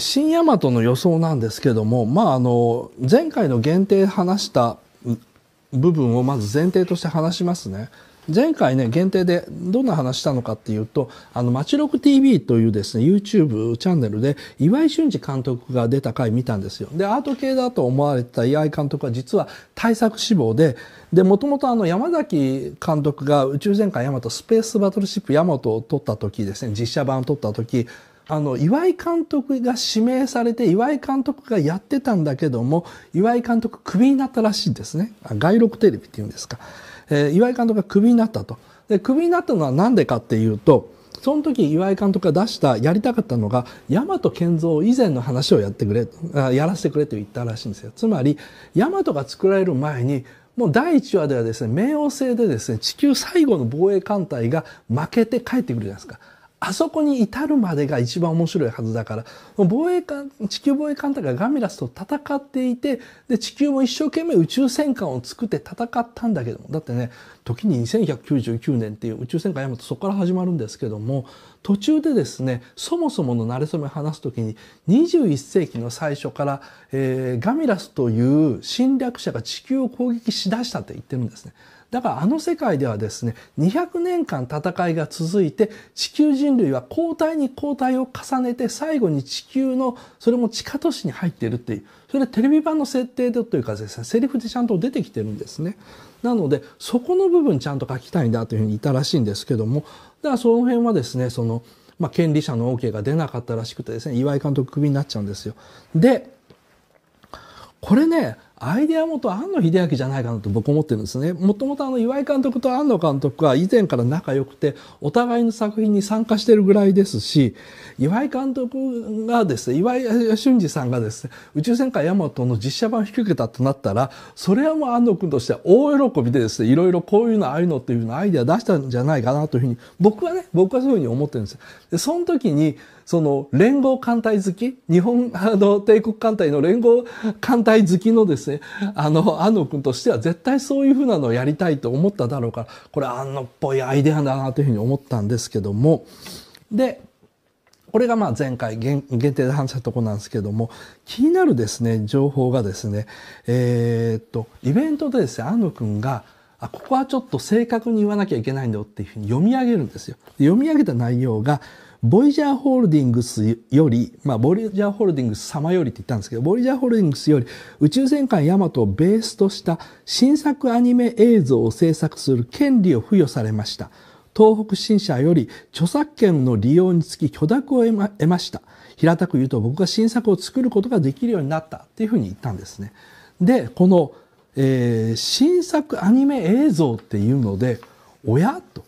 新大和の予想なんですけども、まあ、あの、前回の限定話した部分をまず前提として話しますね。前回ね、限定でどんな話したのかっていうと、あの、街録 TV というですね、YouTube チャンネルで、岩井俊二監督が出た回見たんですよ。で、アート系だと思われてた岩井監督は実は対策志望で、で、もともとあの、山崎監督が宇宙戦艦ヤマト、スペースバトルシップヤマトを撮った時ですね、実写版を撮った時、あの、岩井監督が指名されて、岩井監督がやってたんだけども、岩井監督クビになったらしいんですね。外録テレビっていうんですか。えー、岩井監督がクビになったと。で、クビになったのは何でかっていうと、その時岩井監督が出した、やりたかったのが、大和建造以前の話をやってくれ、やらせてくれと言ったらしいんですよ。つまり、大和が作られる前に、もう第1話ではですね、冥王星でですね、地球最後の防衛艦隊が負けて帰ってくるじゃないですか。あそこに至るまでが一番面白いはずだから、防衛艦、地球防衛艦隊がガミラスと戦っていて、で、地球も一生懸命宇宙戦艦を作って戦ったんだけども、だってね、時に2199年っていう宇宙戦艦ヤマトそこから始まるんですけども、途中でですね、そもそもの馴れ初めを話す時に、21世紀の最初から、えー、ガミラスという侵略者が地球を攻撃しだしたって言ってるんですね。だからあの世界ではですね、200年間戦いが続いて、地球人類は交代に交代を重ねて、最後に地球の、それも地下都市に入っているっていう、それテレビ版の設定でというかですね、セリフでちゃんと出てきてるんですね。なので、そこの部分ちゃんと書きたいんだというふうに言ったらしいんですけども、だからその辺はですね、その、まあ、権利者の OK が出なかったらしくてですね、岩井監督クビになっちゃうんですよ。で、これね、アイデア元庵野秀明じゃないかなと僕思ってるんですね。もともとあの岩井監督と庵野監督は以前から仲良くて、お互いの作品に参加してるぐらいですし、岩井監督がですね、岩井俊二さんがですね、宇宙戦艦ヤマトの実写版を引き受けたとなったら、それはもう庵野君としては大喜びでですね、いろいろこういうのああいうのっていうのアイデア出したんじゃないかなというふうに、僕はね、僕はそういうふうに思ってるんですで、その時に、その連合艦隊好き、日本、あの、帝国艦隊の連合艦隊好きのですね、あの、安野君としては絶対そういうふうなのをやりたいと思っただろうから、これ安野っぽいアイデアだなというふうに思ったんですけども、で、これがまあ前回限定で話したとこなんですけども、気になるですね、情報がですね、えー、っと、イベントでですね、安野くんが、あ、ここはちょっと正確に言わなきゃいけないんだよっていうふうに読み上げるんですよ。読み上げた内容が、ボイジャーホールディングスより、まあ、ボイジャーホールディングス様よりって言ったんですけど、ボイジャーホールディングスより宇宙戦艦ヤマトをベースとした新作アニメ映像を制作する権利を付与されました。東北新社より著作権の利用につき許諾を得ました。平たく言うと僕が新作を作ることができるようになったっていうふうに言ったんですね。で、この、えー、新作アニメ映像っていうので、親と、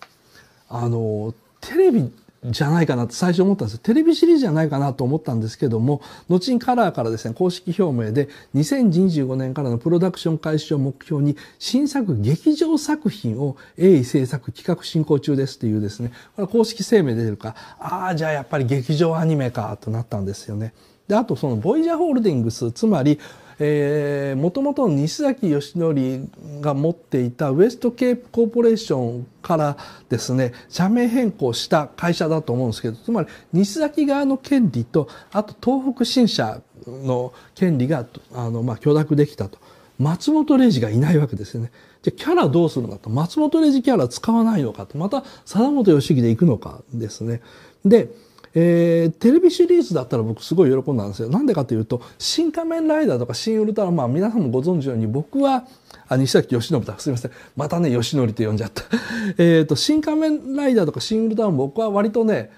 あの、テレビじゃないかなって最初思ったんですテレビシリーズじゃないかなと思ったんですけども、後にカラーからですね、公式表明で2025年からのプロダクション開始を目標に新作劇場作品を鋭意制作企画進行中ですっていうですね、これ公式声明出るか、ああ、じゃあやっぱり劇場アニメかとなったんですよね。で、あとそのボイジャーホールディングス、つまり、えもともと西崎義則が持っていたウエストケープコーポレーションからですね、社名変更した会社だと思うんですけど、つまり西崎側の権利と、あと東北新社の権利が、あの、まあ、許諾できたと。松本零士がいないわけですよね。じゃキャラどうするのかと。松本零士キャラ使わないのかと。また、貞本義行で行くのかですね。で、えー、テレビシリーズだったら僕すごい喜んだんですよ。なんでかというと、新仮面ライダーとか新ウルトラマン、皆さんもご存知のように僕は、あ、西崎義信だ。すいません。またね、義則て呼んじゃった。えっと、新仮面ライダーとか新ウルトラマン僕は割とね、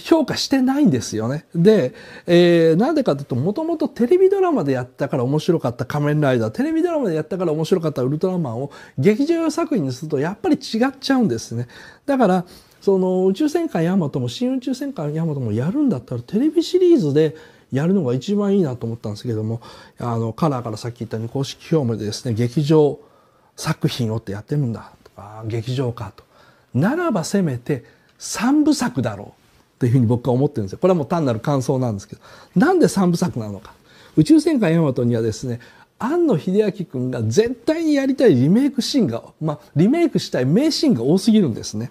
評価してないんですよね。で、えー、なんでかというと、もともとテレビドラマでやったから面白かった仮面ライダー、テレビドラマでやったから面白かったウルトラマンを劇場作品にするとやっぱり違っちゃうんですね。だから、その宇宙戦艦ヤマトも新宇宙戦艦ヤマトもやるんだったらテレビシリーズでやるのが一番いいなと思ったんですけどもあのカラーからさっき言ったように公式表明でですね劇場作品をってやってるんだとか劇場かとならばせめて3部作だろうというふうに僕は思ってるんですよこれはもう単なる感想なんですけどなんで3部作なのか宇宙戦艦ヤマトにはですね庵野秀明君が絶対にやりたいリメイクシーンが、まあ、リメイクしたい名シーンが多すぎるんですね。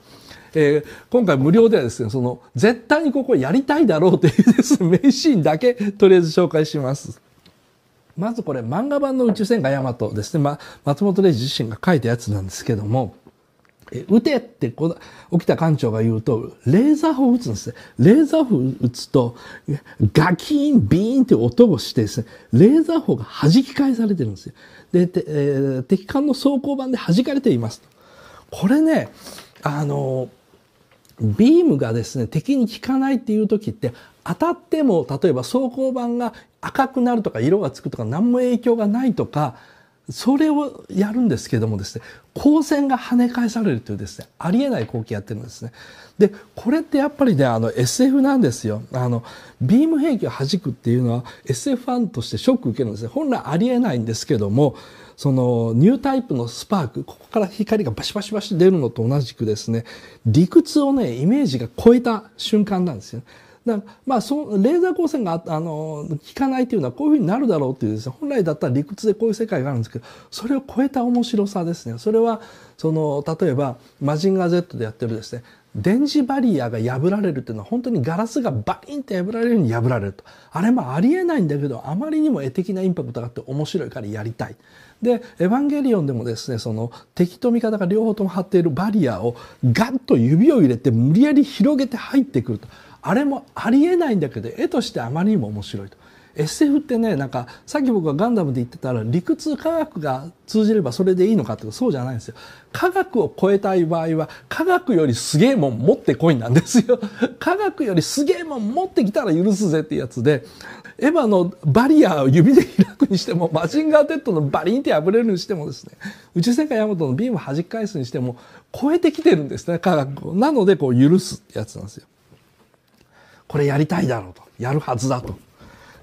えー、今回無料ではですね、その、絶対にここやりたいだろうというですね、名シーンだけ、とりあえず紹介します。まずこれ、漫画版の宇宙戦艦ヤマトですね、ま、松本零士自身が書いたやつなんですけども、え、撃てってこ起きた艦長が言うと、レーザー砲を撃つんですね。レーザー砲を撃つと、ガキーン、ビーンって音をしてですね、レーザー砲が弾き返されてるんですよ。で、てえー、敵艦の装甲板で弾かれています。これね、あのービームがですね、敵に効かないっていう時って、当たっても、例えば装甲板が赤くなるとか、色がつくとか、何も影響がないとか、それをやるんですけどもですね、光線が跳ね返されるというですね、ありえない光景やってるんですね。で、これってやっぱりね、あの SF なんですよ。あの、ビーム兵器を弾くっていうのは SF ファンとしてショック受けるんですね。本来ありえないんですけども、そのニュータイプのスパーク、ここから光がバシバシバシ出るのと同じくですね、理屈をね、イメージが超えた瞬間なんですよ、ね。だからまあそレーザー光線があの効かないというのはこういうふうになるだろうというです、ね、本来だったら理屈でこういう世界があるんですけどそれを超えた面白さですねそれはその例えば「マジンガー Z」でやってるですね電磁バリアが破られるというのは本当にガラスがバリンって破られるように破られるとあれもありえないんだけどあまりにも絵的なインパクトがあって面白いからやりたい。で「エヴァンゲリオン」でもですねその敵と味方が両方とも張っているバリアをガッと指を入れて無理やり広げて入ってくると。あれもありえないんだけど絵としてあまりにも面白いと。SF ってねなんかさっき僕がガンダムで言ってたら理屈科学が通じればそれでいいのかってそうじゃないんですよ科学を超えたい場合は科学よりすげえもん持ってこいなんですよ 科学よりすげえもん持ってきたら許すぜってやつでエヴァのバリアを指で開くにしてもマジンガーテッドのバリンって破れるにしてもですね宇宙世界ヤマトのビーム弾き返すにしても超えてきてるんですね科学をなのでこう許すってやつなんですよこれやりたいだろうとやるはずだと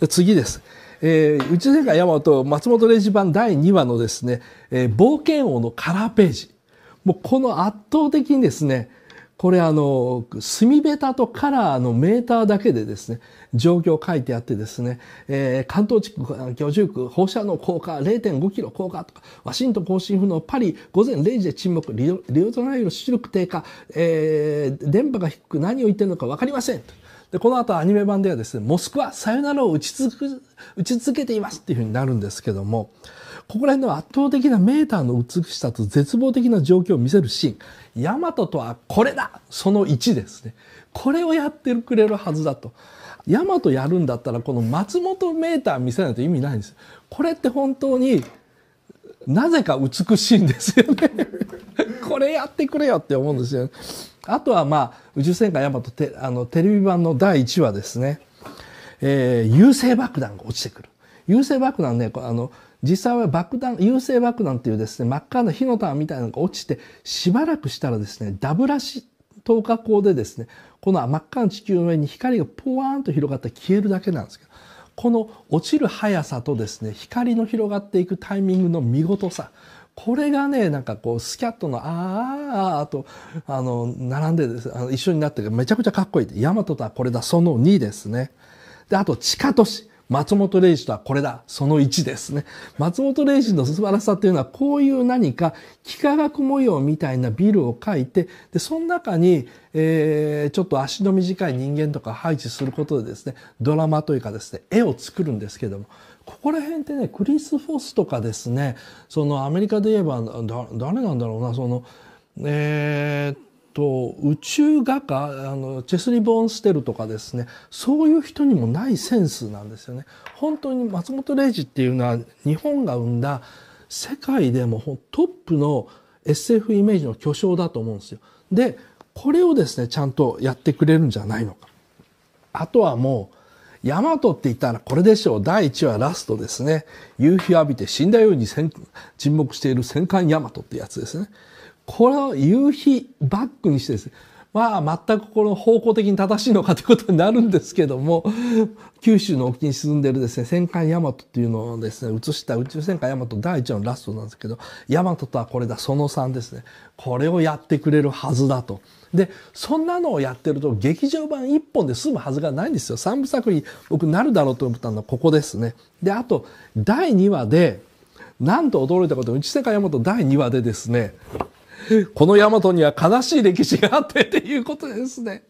次です、えー、宇宙戦艦ヤマト松本零士版第2話のですね、えー、冒険王のカラーページもうこの圧倒的にですねこれあの墨ベタとカラーのメーターだけでですね状況書いてあってですね、えー、関東地区居住区放射能降下0.5キロ降下とかワシントン更新不能パリ午前0時で沈黙リオリオトライル出力低下、えー、電波が低く何を言ってるのか分かりませんと。で、この後アニメ版ではですね、モスクワ、さよならを打ち続く、打ち続けていますっていうふうになるんですけども、ここら辺の圧倒的なメーターの美しさと絶望的な状況を見せるシーン、ヤマトとはこれだその1ですね。これをやってくれるはずだと。ヤマトやるんだったら、この松本メーター見せないと意味ないんです。これって本当になぜか美しいんですよねこれやってくれよって思うんですよ。あとは、まあ、宇宙戦艦ヤマトテあのテレビ版の第1話ですね。えー、優勢爆弾が落ちてくる。優勢爆弾ね、あの、実際は爆弾、優勢爆弾っていうですね、真っ赤な火の玉みたいなのが落ちて、しばらくしたらですね、ダブラシ透過光でですね、この真っ赤な地球の上に光がポワーンと広がって消えるだけなんですけど、この落ちる速さとですね、光の広がっていくタイミングの見事さ、これがね、なんかこう、スキャットの、あーあと、あの、並んでです、あの一緒になってめちゃくちゃかっこいい。ヤマトとはこれだ、その2ですね。で、あと、地下都市。松本零士とはこれだ、その1ですね。松本零士の素晴らしさっていうのは、こういう何か幾何学模様みたいなビルを描いて、で、その中に、えー、ちょっと足の短い人間とか配置することでですね、ドラマというかですね、絵を作るんですけども、ここら辺ってねクリス・フォスとかですねそのアメリカで言えば誰なんだろうなそのえー、と宇宙画家あのチェスリー・ボーンステルとかですねそういう人にもないセンスなんですよね。本当に松本零士っていうのは日本が生んだ世界でもトップの SF イメージの巨匠だと思うんですよ。でこれをですねちゃんとやってくれるんじゃないのか。あとはもうヤマトって言ったらこれでしょう。第1話ラストですね。夕日を浴びて死んだように沈黙している戦艦ヤマトってやつですね。これを夕日バックにしてですね、まあ全くこの方向的に正しいのかということになるんですけども、九州の沖に沈んでるですね、戦艦ヤマトっていうのをですね、映した宇宙戦艦ヤマト第1話のラストなんですけど、ヤマトとはこれだ、その3ですね。これをやってくれるはずだと。で、そんなのをやってると劇場版1本で済むはずがないんですよ。3部作に僕なるだろうと思ったのはここですね。で、あと、第2話で、なんと驚いたことに、宇宙世界ヤマト第2話でですね、この大和には悲しい歴史があってっていうことですね。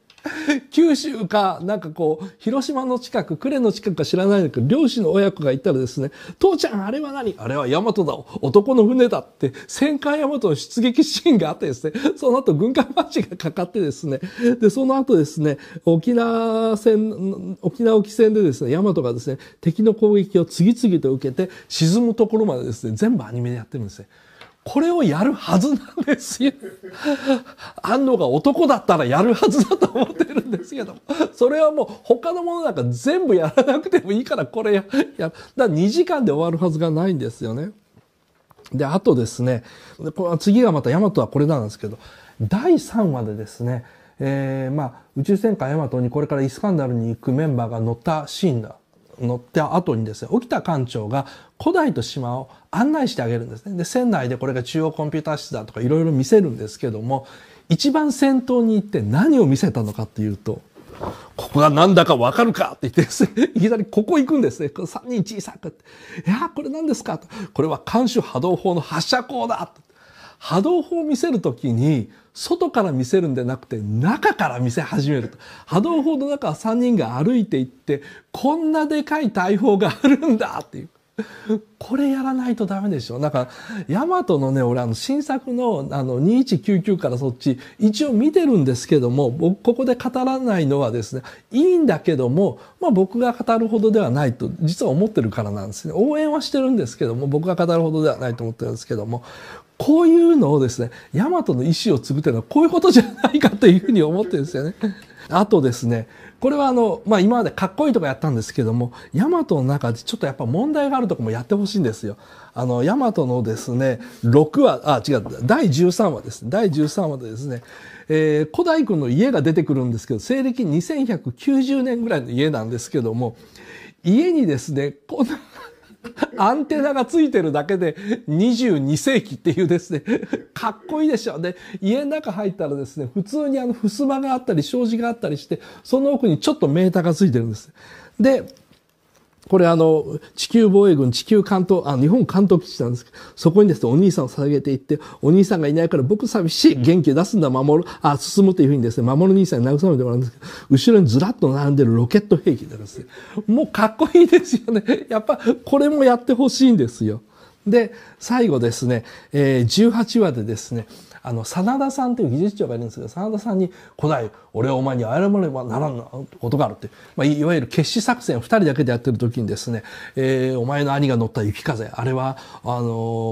九州か、なんかこう、広島の近く、呉の近くか知らないんだけど、漁師の親子がったらですね、父ちゃんあれは何あれは大和だ。男の船だって、戦艦大和の出撃シーンがあってですね、その後軍艦橋ッがかかってですね、で、その後ですね、沖縄戦、沖縄沖戦でですね、大和がですね、敵の攻撃を次々と受けて、沈むところまでですね、全部アニメでやってるんですね。これをやるはずなんですよ。安野が男だったらやるはずだと思ってるんですけどそれはもう他のものなんか全部やらなくてもいいからこれや、や、だ2時間で終わるはずがないんですよね。で、あとですね、次がまたヤマトはこれなんですけど、第3話でですね、えー、まあ、宇宙戦艦ヤマトにこれからイスカンダルに行くメンバーが乗ったシーンだ乗った後にですね、沖田館長が古代と島を案内してあげるんですね。で、船内でこれが中央コンピューター室だとかいろいろ見せるんですけども、一番先頭に行って何を見せたのかっていうと、ここが何だかわかるかって言ってですね、いきなりここ行くんですね。この3人小さくって。いやこれ何ですかと。これは監視波動砲の発射口だ波動砲を見せるときに、外から見せるんじゃなくて中から見せ始めると。波動砲の中は3人が歩いていって、こんなでかい大砲があるんだっていう。これやらないとダメでしょ。なんか、ヤマトのね、俺あの新作のあの2199からそっち、一応見てるんですけども、僕ここで語らないのはですね、いいんだけども、まあ僕が語るほどではないと、実は思ってるからなんですね。応援はしてるんですけども、僕が語るほどではないと思ってるんですけども、こういうのをですね、大和の意志を継ぐというのはこういうことじゃないかというふうに思ってるんですよね。あとですね、これはあの、まあ、今までかっこいいとかやったんですけども、ヤマトの中でちょっとやっぱ問題があるとこもやってほしいんですよ。あの、ヤマトのですね、6話、あ、違う、第13話です。第13話でですね、えー、古代君の家が出てくるんですけど、西暦2190年ぐらいの家なんですけども、家にですね、こんな アンテナがついてるだけで22世紀っていうですね、かっこいいでしょ。うね。家の中入ったらですね、普通にあの、襖があったり、障子があったりして、その奥にちょっとメーターがついてるんです。で、これあの、地球防衛軍、地球関東、あ、日本関東基地なんですけど、そこにですね、お兄さんを捧げていって、お兄さんがいないから僕寂しい、元気出すんだ、守る、あ、進むというふうにですね、守る兄さんに慰めてもらうんですけど、後ろにずらっと並んでるロケット兵器でですね、もうかっこいいですよね。やっぱ、これもやってほしいんですよ。で、最後ですね、えー、18話でですね、あの、真田さんという技術長がいるんですけど、真田さんに、古代、俺はお前に謝ればならんことがあるって、まあ、いわゆる決死作戦を2人だけでやってる時にですね、えー、お前の兄が乗った雪風、あれは、あの、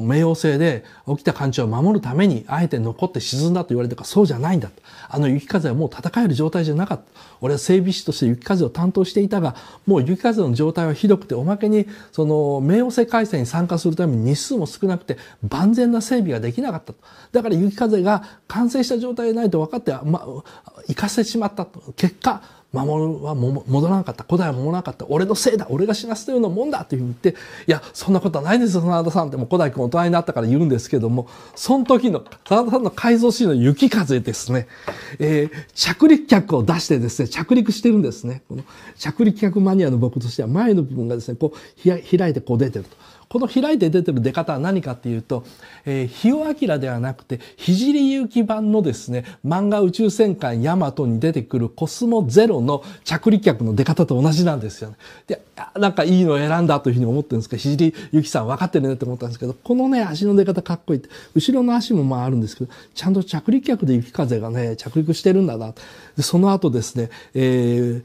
冥王星で起きた艦長を守るために、あえて残って沈んだと言われたかそうじゃないんだと。あの雪風はもう戦える状態じゃなかった。俺は整備士として雪風を担当していたが、もう雪風の状態はひどくて、おまけに、その、冥王星開戦に参加するために日数も少なくて、万全な整備ができなかっただから雪風風が完成した状態でないと分かって、ま、行かせてしまったと。結果、守るは戻らなかった。古代は守らなかった。俺のせいだ。俺が死なせたようなもんだと言って、いや、そんなことはないですよ、真田さんっても古代君大人になったから言うんですけども、その時の、真田さんの改造シーンの雪風ですね、えー、着陸客を出してですね、着陸してるんですね。この着陸客マニアの僕としては前の部分がですね、こう開いてこう出てると。この開いて出てる出方は何かっていうと、えー、日尾明ではなくて、聖ゆき版のですね、漫画宇宙戦艦ヤマトに出てくるコスモゼロの着陸客の出方と同じなんですよね。で、なんかいいの選んだというふうに思ってるんですけど、聖ゆきさん分かってるねって思ったんですけど、このね、足の出方かっこいいって、後ろの足もまああるんですけど、ちゃんと着陸客で雪風がね、着陸してるんだな。で、その後ですね、え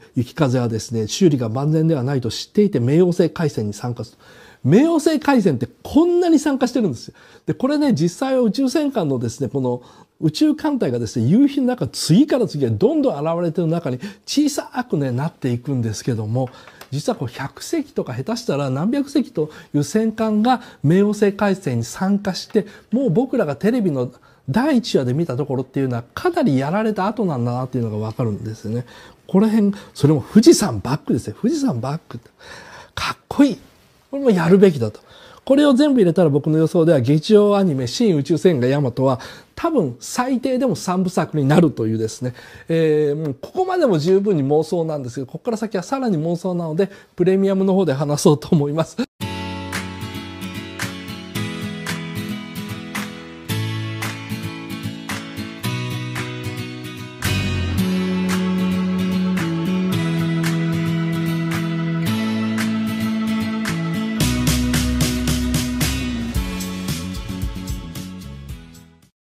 ー、雪風はですね、修理が万全ではないと知っていて冥王星回線に参加する。冥王星回線ってこんなに参加してるんですよ。で、これね、実際は宇宙戦艦のですね、この宇宙艦隊がですね、夕日の中、次から次へどんどん現れてる中に小さくね、なっていくんですけども、実はこう100隻とか下手したら何百隻という戦艦が冥王星回線に参加して、もう僕らがテレビの第1話で見たところっていうのはかなりやられた後なんだなっていうのがわかるんですよね。この辺、それも富士山バックですね。富士山バック。かっこいい。これもやるべきだと。これを全部入れたら僕の予想では劇場アニメ「新宇宙戦がヤマト」は多分最低でも3部作になるというですね、えー、もうここまでも十分に妄想なんですけどここから先はさらに妄想なのでプレミアムの方で話そうと思います。